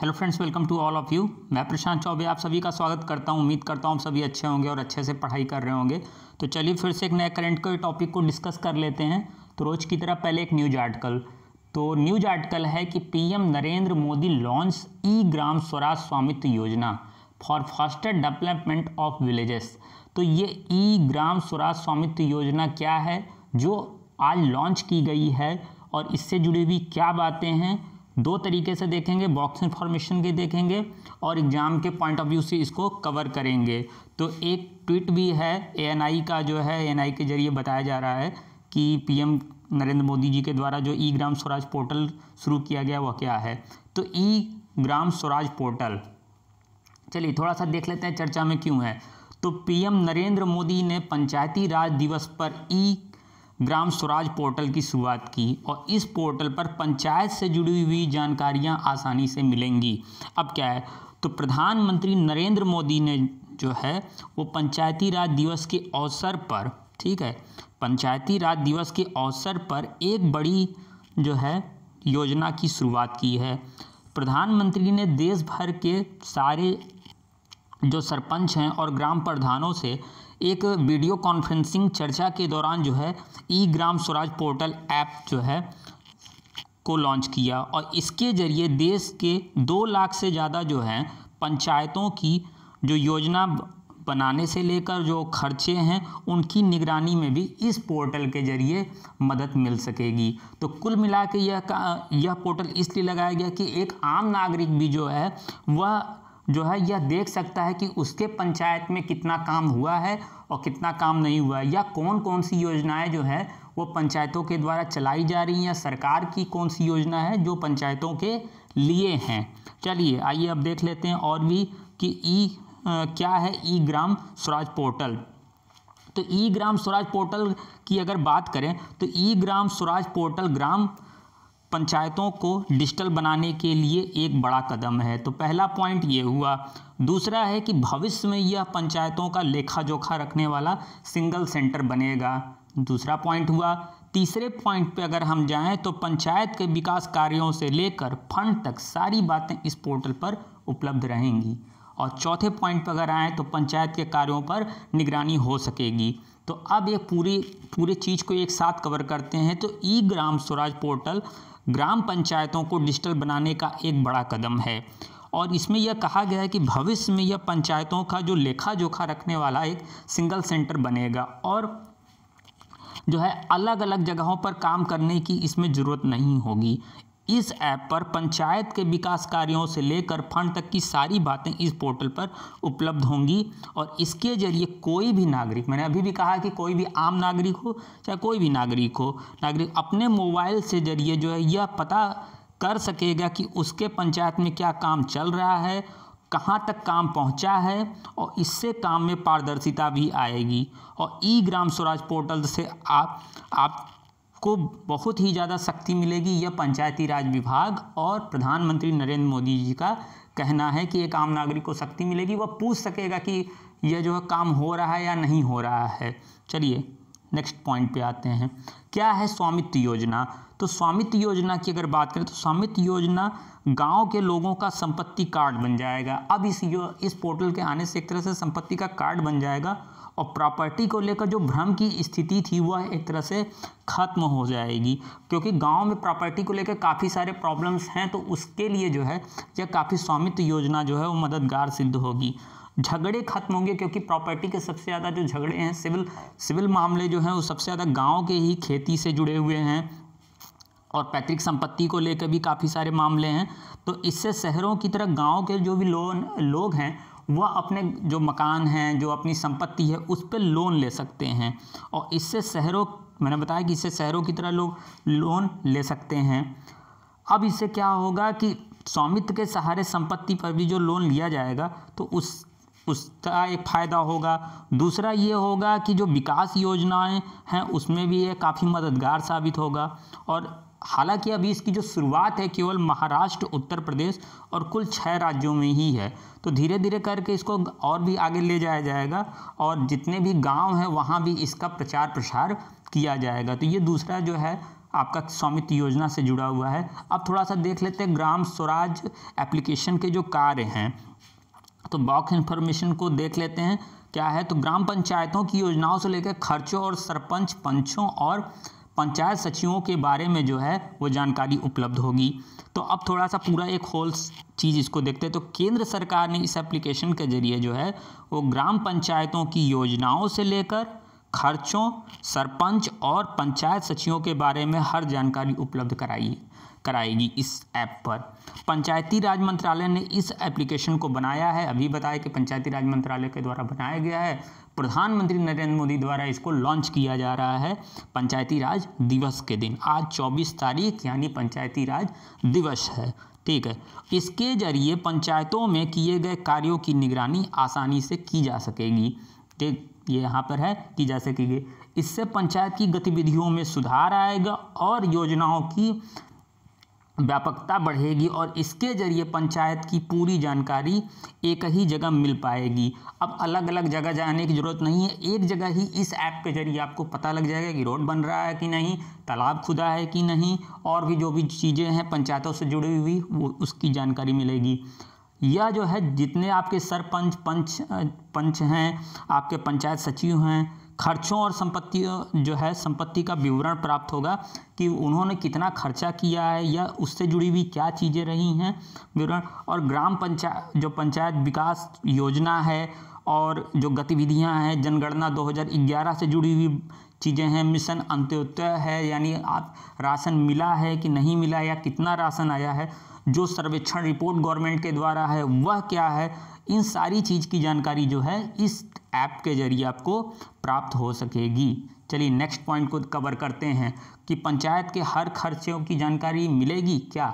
hello friends welcome to all of you मैं प्रशांत चौबे आप सभी का स्वागत करता हूँ उम्मीद करता हूँ आप सभी अच्छे होंगे और अच्छे से पढ़ाई कर रहे होंगे तो चलिए फिर से एक नए करंट के टॉपिक को डिस्कस कर लेते हैं तो रोज़ की तरह पहले एक न्यूज आर्टिकल तो न्यूज आर्टिकल है कि PM Narendra Modi launch e Gram Swaraj Swamitva Yojana for faster development of villages तो ये ई ग्राम स्वराज स्वामित्व योजना क्या है जो आज लॉन्च की गई है और इससे जुड़ी हुई क्या बातें हैं दो तरीके से देखेंगे बॉक्स इन्फॉर्मेशन के देखेंगे और एग्ज़ाम के पॉइंट ऑफ व्यू से इसको कवर करेंगे तो एक ट्वीट भी है एएनआई का जो है एएनआई के जरिए बताया जा रहा है कि पीएम नरेंद्र मोदी जी के द्वारा जो ई ग्राम स्वराज पोर्टल शुरू किया गया वह क्या है तो ई ग्राम स्वराज पोर्टल चलिए थोड़ा सा देख लेते हैं चर्चा में क्यों है तो पीएम नरेंद्र मोदी ने पंचायती राज दिवस पर e e Gram Swaraj portal की शुरुआत की और इस पोर्टल पर पंचायत से जुड़ी हुई जानकारियां आसानी से मिलेंगी अब क्या है तो प्रधानमंत्री नरेंद्र मोदी ने जो है वो पंचायती राज दिवस के अवसर पर ठीक है पंचायती राज दिवस के अवसर पर एक बड़ी जो है योजना की शुरुआत की है प्रधानमंत्री ने देश भर के सारे जो सरपंच हैं और ग्राम प्रधानों से एक वीडियो कॉन्फ्रेंसिंग चर्चा के दौरान जो है e Gram Swaraj portal app जो है को लॉन्च किया और इसके ज़रिए देश के दो लाख से ज़्यादा जो हैं पंचायतों की जो योजना बनाने से लेकर जो खर्चे हैं उनकी निगरानी में भी इस पोर्टल के ज़रिए मदद मिल सकेगी तो कुल मिला के यह यह पोर्टल इसलिए लगाया गया कि एक आम नागरिक भी जो है वह जो है यह देख सकता है कि उसके पंचायत में कितना काम हुआ है और कितना काम नहीं हुआ है या कौन कौन सी योजनाएं जो है वो पंचायतों के द्वारा चलाई जा रही हैं या सरकार की कौन सी योजना है जो पंचायतों के लिए हैं चलिए आइए अब देख लेते हैं और भी कि ई क्या है ई ग्राम स्वराज पोर्टल तो ई ग्राम स्वराज पोर्टल की अगर बात करें तो ई ग्राम स्वराज पोर्टल ग्राम पंचायतों को डिजिटल बनाने के लिए एक बड़ा कदम है तो पहला पॉइंट ये हुआ दूसरा है कि भविष्य में यह पंचायतों का लेखा जोखा रखने वाला सिंगल सेंटर बनेगा दूसरा पॉइंट हुआ तीसरे पॉइंट पे अगर हम जाएं तो पंचायत के विकास कार्यों से लेकर फंड तक सारी बातें इस पोर्टल पर उपलब्ध रहेंगी और चौथे पॉइंट पर अगर आएँ तो पंचायत के कार्यों पर निगरानी हो सकेगी तो अब ये पूरी पूरे चीज़ को एक साथ कवर करते हैं तो ई ग्राम स्वराज पोर्टल ग्राम पंचायतों को डिजिटल बनाने का एक बड़ा कदम है और इसमें यह कहा गया है कि भविष्य में यह पंचायतों का जो लेखा जोखा रखने वाला एक सिंगल सेंटर बनेगा और जो है अलग अलग जगहों पर काम करने की इसमें ज़रूरत नहीं होगी इस ऐप पर पंचायत के विकास कार्यों से लेकर फंड तक की सारी बातें इस पोर्टल पर उपलब्ध होंगी और इसके जरिए कोई भी नागरिक मैंने अभी भी कहा कि कोई भी आम नागरिक हो चाहे कोई भी नागरिक हो नागरिक अपने मोबाइल से जरिए जो है यह पता कर सकेगा कि उसके पंचायत में क्या काम चल रहा है कहाँ तक काम पहुँचा है और इससे काम में पारदर्शिता भी आएगी और ई ग्राम स्वराज पोर्टल से आप आप को बहुत ही ज़्यादा शक्ति मिलेगी यह पंचायती राज विभाग और प्रधानमंत्री नरेंद्र मोदी जी का कहना है कि एक आम नागरिक को शक्ति मिलेगी वह पूछ सकेगा कि यह जो है काम हो रहा है या नहीं हो रहा है चलिए नेक्स्ट पॉइंट पे आते हैं क्या है स्वामित्व योजना तो स्वामित्व योजना की अगर बात करें तो स्वामित्व योजना गांव के लोगों का संपत्ति कार्ड बन जाएगा अब इस यो, इस पोर्टल के आने से एक तरह से संपत्ति का कार्ड बन जाएगा और प्रॉपर्टी को लेकर जो भ्रम की स्थिति थी वह एक तरह से ख़त्म हो जाएगी क्योंकि गांव में प्रॉपर्टी को लेकर काफ़ी सारे प्रॉब्लम्स हैं तो उसके लिए जो है यह काफ़ी स्वामित्व योजना जो है वो मददगार सिद्ध होगी झगड़े खत्म होंगे क्योंकि प्रॉपर्टी के सबसे ज़्यादा जो झगड़े हैं सिविल सिविल मामले जो हैं वो सबसे ज़्यादा गाँव के ही खेती से जुड़े हुए हैं और पैतृक संपत्ति को लेकर भी काफ़ी सारे मामले हैं तो इससे शहरों की तरह गांव के जो भी लोग लोग हैं वह अपने जो मकान हैं जो अपनी संपत्ति है उस पर लोन ले सकते हैं और इससे शहरों मैंने बताया कि इससे शहरों की तरह लोग लोन ले सकते हैं अब इससे क्या होगा कि स्वामित्व के सहारे संपत्ति पर भी जो लोन लिया जाएगा तो उस उसका एक फ़ायदा होगा दूसरा ये होगा कि जो विकास योजनाएं हैं उसमें भी ये काफ़ी मददगार साबित होगा और हालांकि अभी इसकी जो शुरुआत है केवल महाराष्ट्र उत्तर प्रदेश और कुल छः राज्यों में ही है तो धीरे धीरे करके इसको और भी आगे ले जाया जाएगा और जितने भी गांव हैं वहाँ भी इसका प्रचार प्रसार किया जाएगा तो ये दूसरा जो है आपका स्वामित्व योजना से जुड़ा हुआ है अब थोड़ा सा देख लेते हैं ग्राम स्वराज एप्लीकेशन के जो कार्य हैं तो बॉक्स इन्फॉर्मेशन को देख लेते हैं क्या है तो ग्राम पंचायतों की योजनाओं से लेकर खर्चों और सरपंच पंचों और पंचायत सचिवों के बारे में जो है वो जानकारी उपलब्ध होगी तो अब थोड़ा सा पूरा एक होल चीज़ इसको देखते हैं तो केंद्र सरकार ने इस एप्लीकेशन के जरिए जो है वो ग्राम पंचायतों की योजनाओं से लेकर खर्चों सरपंच और पंचायत सचिवों के बारे में हर जानकारी उपलब्ध कराई कराएगी इस ऐप पर पंचायती राज मंत्रालय ने इस एप्लीकेशन को बनाया है अभी बताया कि पंचायती राज मंत्रालय के द्वारा बनाया गया है प्रधानमंत्री नरेंद्र मोदी द्वारा इसको लॉन्च किया जा रहा है पंचायती राज दिवस के दिन आज 24 तारीख यानी पंचायती राज दिवस है ठीक है इसके जरिए पंचायतों में किए गए कार्यों की निगरानी आसानी से की जा सकेगी ठीक ये यहाँ पर है की जा सकेगी इससे पंचायत की गतिविधियों में सुधार आएगा और योजनाओं की व्यापकता बढ़ेगी और इसके ज़रिए पंचायत की पूरी जानकारी एक ही जगह मिल पाएगी अब अलग अलग जगह जाने की ज़रूरत नहीं है एक जगह ही इस ऐप के ज़रिए आपको पता लग जाएगा कि रोड बन रहा है कि नहीं तालाब खुदा है कि नहीं और भी जो भी चीज़ें हैं पंचायतों से जुड़ी हुई वो उसकी जानकारी मिलेगी यह जो है जितने आपके सरपंच पंच पंच हैं आपके पंचायत सचिव हैं खर्चों और संपत्ति जो है संपत्ति का विवरण प्राप्त होगा कि उन्होंने कितना खर्चा किया है या उससे जुड़ी हुई क्या चीज़ें रही हैं विवरण और ग्राम पंचायत जो पंचायत विकास योजना है और जो गतिविधियां हैं जनगणना 2011 से जुड़ी हुई चीज़ें हैं मिशन अंत्योदय है यानी आप राशन मिला है कि नहीं मिला या कितना राशन आया है जो सर्वेक्षण रिपोर्ट गवर्नमेंट के द्वारा है वह क्या है इन सारी चीज़ की जानकारी जो है इस ऐप के जरिए आपको प्राप्त हो सकेगी चलिए नेक्स्ट पॉइंट को कवर करते हैं कि पंचायत के हर खर्चों की जानकारी मिलेगी क्या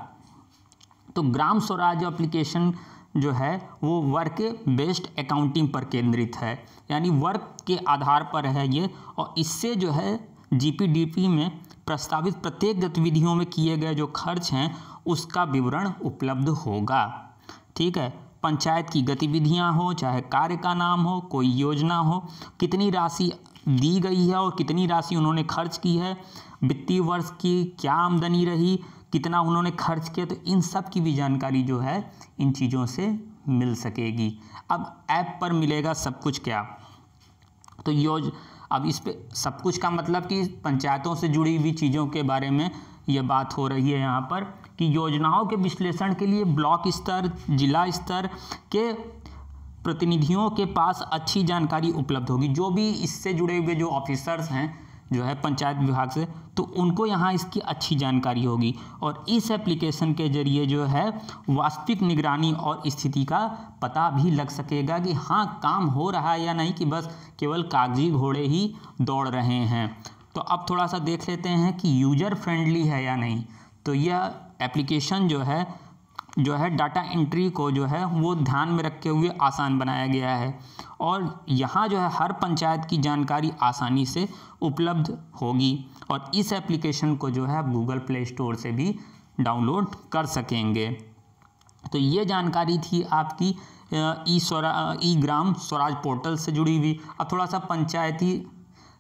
तो ग्राम स्वराज एप्लीकेशन जो है वो वर्क बेस्ड अकाउंटिंग पर केंद्रित है यानी वर्क के आधार पर है ये और इससे जो है जीपीडीपी में प्रस्तावित प्रत्येक गतिविधियों में किए गए जो खर्च हैं उसका विवरण उपलब्ध होगा ठीक है पंचायत की गतिविधियां हो चाहे कार्य का नाम हो कोई योजना हो कितनी राशि दी गई है और कितनी राशि उन्होंने खर्च की है वित्तीय वर्ष की क्या आमदनी रही कितना उन्होंने खर्च किया तो इन सब की भी जानकारी जो है इन चीज़ों से मिल सकेगी अब ऐप पर मिलेगा सब कुछ क्या तो योज अब इस पर सब कुछ का मतलब कि पंचायतों से जुड़ी हुई चीज़ों के बारे में ये बात हो रही है यहाँ पर कि योजनाओं के विश्लेषण के लिए ब्लॉक स्तर जिला स्तर के प्रतिनिधियों के पास अच्छी जानकारी उपलब्ध होगी जो भी इससे जुड़े हुए जो ऑफिसर्स हैं जो है पंचायत विभाग से तो उनको यहाँ इसकी अच्छी जानकारी होगी और इस एप्लीकेशन के ज़रिए जो है वास्तविक निगरानी और स्थिति का पता भी लग सकेगा कि हाँ काम हो रहा है या नहीं कि बस केवल कागजी घोड़े ही दौड़ रहे हैं तो अब थोड़ा सा देख लेते हैं कि यूजर फ्रेंडली है या नहीं तो यह एप्लीकेशन जो है जो है डाटा एंट्री को जो है वो ध्यान में रखे हुए आसान बनाया गया है और यहाँ जो है हर पंचायत की जानकारी आसानी से उपलब्ध होगी और इस एप्लीकेशन को जो है आप गूगल प्ले स्टोर से भी डाउनलोड कर सकेंगे तो ये जानकारी थी आपकी ई स्वरा ई ग्राम स्वराज पोर्टल से जुड़ी हुई अब थोड़ा सा पंचायती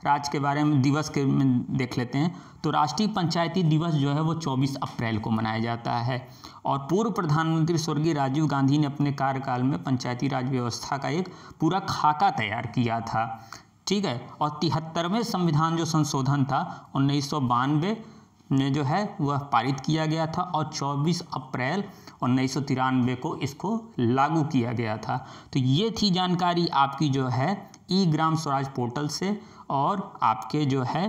राज के बारे में दिवस के में देख लेते हैं तो राष्ट्रीय पंचायती दिवस जो है वो 24 अप्रैल को मनाया जाता है और पूर्व प्रधानमंत्री स्वर्गीय राजीव गांधी ने अपने कार्यकाल में पंचायती राज व्यवस्था का एक पूरा खाका तैयार किया था ठीक है और तिहत्तरवें संविधान जो संशोधन था उन्नीस सौ बानवे ने जो है वह पारित किया गया था और 24 अप्रैल उन्नीस को इसको लागू किया गया था तो ये थी जानकारी आपकी जो है ई ग्राम स्वराज पोर्टल से और आपके जो है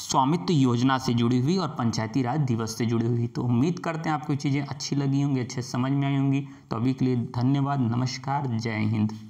स्वामित्व योजना से जुड़ी हुई और पंचायती राज दिवस से जुड़ी हुई तो उम्मीद करते हैं आपको चीज़ें अच्छी लगी होंगी अच्छे समझ में आई होंगी तो अभी के लिए धन्यवाद नमस्कार जय हिंद